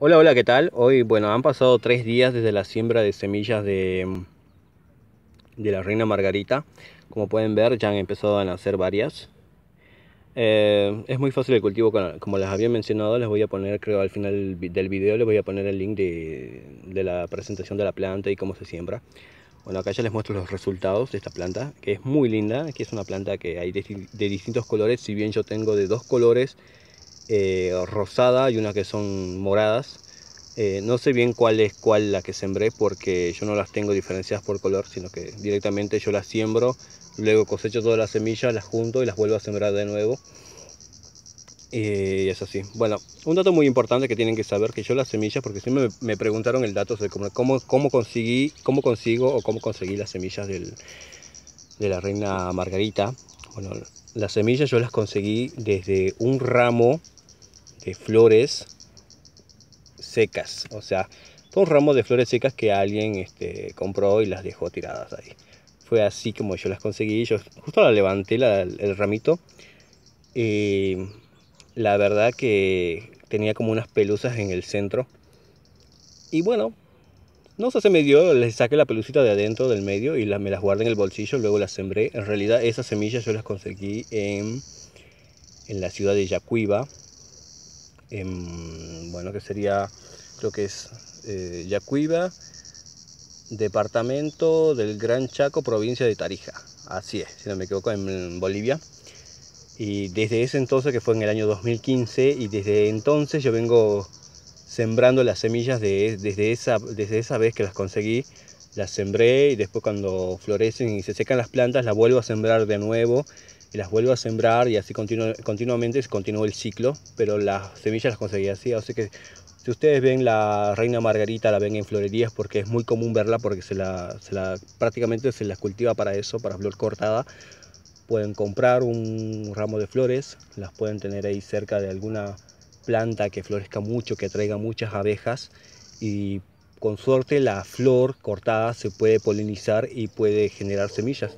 Hola, hola, ¿qué tal? Hoy, bueno, han pasado tres días desde la siembra de semillas de, de la reina margarita. Como pueden ver, ya han empezado a nacer varias. Eh, es muy fácil el cultivo, como les había mencionado, les voy a poner, creo al final del video, les voy a poner el link de, la presentación de la planta y cómo se siembra. Bueno, acá ya les muestro los resultados de esta planta, que es muy linda, que es una planta que hay de, de distintos colores, si bien yo tengo de dos colores, eh, rosada y una que son moradas. Eh, no sé bien cuál es cuál la que sembré porque yo no las tengo diferenciadas por color, sino que directamente yo las siembro, luego cosecho todas las semillas, las junto y las vuelvo a sembrar de nuevo. Eh, y es así. Bueno, un dato muy importante que tienen que saber que yo las semillas, porque siempre me, preguntaron el dato de cómo, cómo, conseguí, cómo consigo o cómo conseguí las semillas de la reina Margarita. Bueno, las semillas yo las conseguí desde un ramo flores secas. O sea, fue un ramo de flores secas que alguien este, compró y las dejó tiradas ahí. Fue así como yo las conseguí. Yo justo la levanté, el ramito. Y la verdad que tenía como unas pelusas en el centro. Y bueno, no sé, se me dio, les saqué la pelucita de adentro del medio y me las guardé en el bolsillo, luego las sembré. En realidad esas semillas yo las conseguí en, en la ciudad de Yacuiba, en, em, bueno, que sería, creo que es eh, Yacuiba, departamento del Gran Chaco, provincia de Tarija. Así es, si no me equivoco, en Bolivia. Y desde ese entonces, que fue en el año 2015, y desde entonces yo vengo sembrando las semillas de, desde, esa, desde esa vez que las conseguí. Las sembré y después cuando florecen y se secan las plantas, las vuelvo a sembrar de nuevo y las vuelvo a sembrar y así continuo continuamente continuó el ciclo, pero las semillas las conseguí así. así que si ustedes ven la reina margarita, la ven en florerías porque es muy común verla porque se la, se la prácticamente se las cultiva para eso, para flor cortada. Pueden comprar un ramo de flores, las pueden tener ahí cerca de alguna planta que florezca mucho, que traiga muchas abejas y con suerte la flor cortada se puede polinizar y puede generar semillas.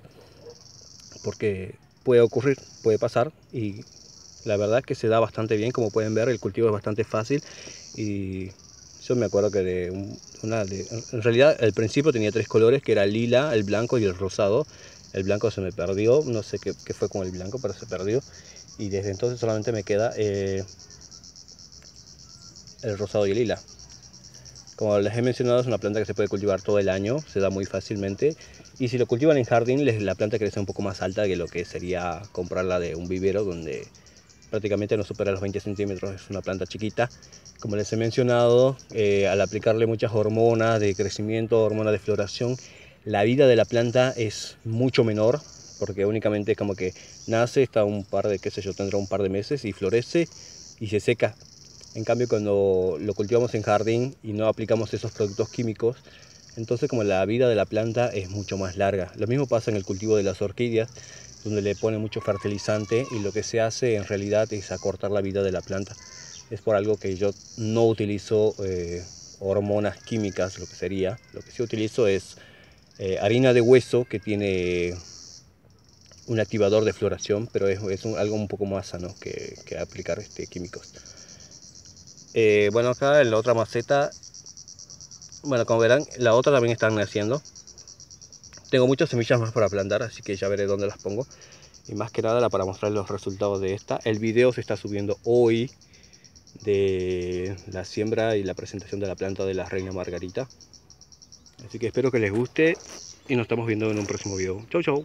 Porque puede ocurrir, puede pasar y la verdad que se da bastante bien, como pueden ver el cultivo es bastante fácil y yo me acuerdo que de en realidad al principio tenía tres colores que era el lila, el blanco y el rosado. El blanco se me perdió, no sé qué, fue con el blanco, pero se perdió y desde entonces solamente me queda eh, el rosado y el lila. Como les he mencionado, es una planta que se puede cultivar todo el año, se da muy fácilmente. Y si lo cultivan en jardín, la planta crece un poco más alta que lo que sería comprarla de un vivero, donde prácticamente no supera los 20 centímetros, es una planta chiquita. Como les he mencionado, eh, al aplicarle muchas hormonas de crecimiento, hormonas de floración, la vida de la planta es mucho menor, porque únicamente es como que nace, está un par de, qué sé yo, tendrá un par de meses y florece y se seca. En cambio, cuando lo cultivamos en jardín y no aplicamos esos productos químicos, entonces como la vida de la planta es mucho más larga. Lo mismo pasa en el cultivo de las orquídeas, donde le ponen mucho fertilizante y lo que se hace en realidad es acortar la vida de la planta. Es por algo que yo no utilizo eh, hormonas químicas, lo que sería. Lo que sí utilizo es eh, harina de hueso que tiene un activador de floración, pero es, algo un poco más sano que, aplicar este, químicos. Eh, bueno, acá en la otra maceta, bueno, como verán, la otra también están naciendo. Tengo muchas semillas más para plantar, así que ya veré dónde las pongo. Y más que nada para mostrar los resultados de esta. El video se está subiendo hoy de la siembra y la presentación de la planta de la reina margarita. Así que espero que les guste y nos estamos viendo en un próximo video. Chau, chau.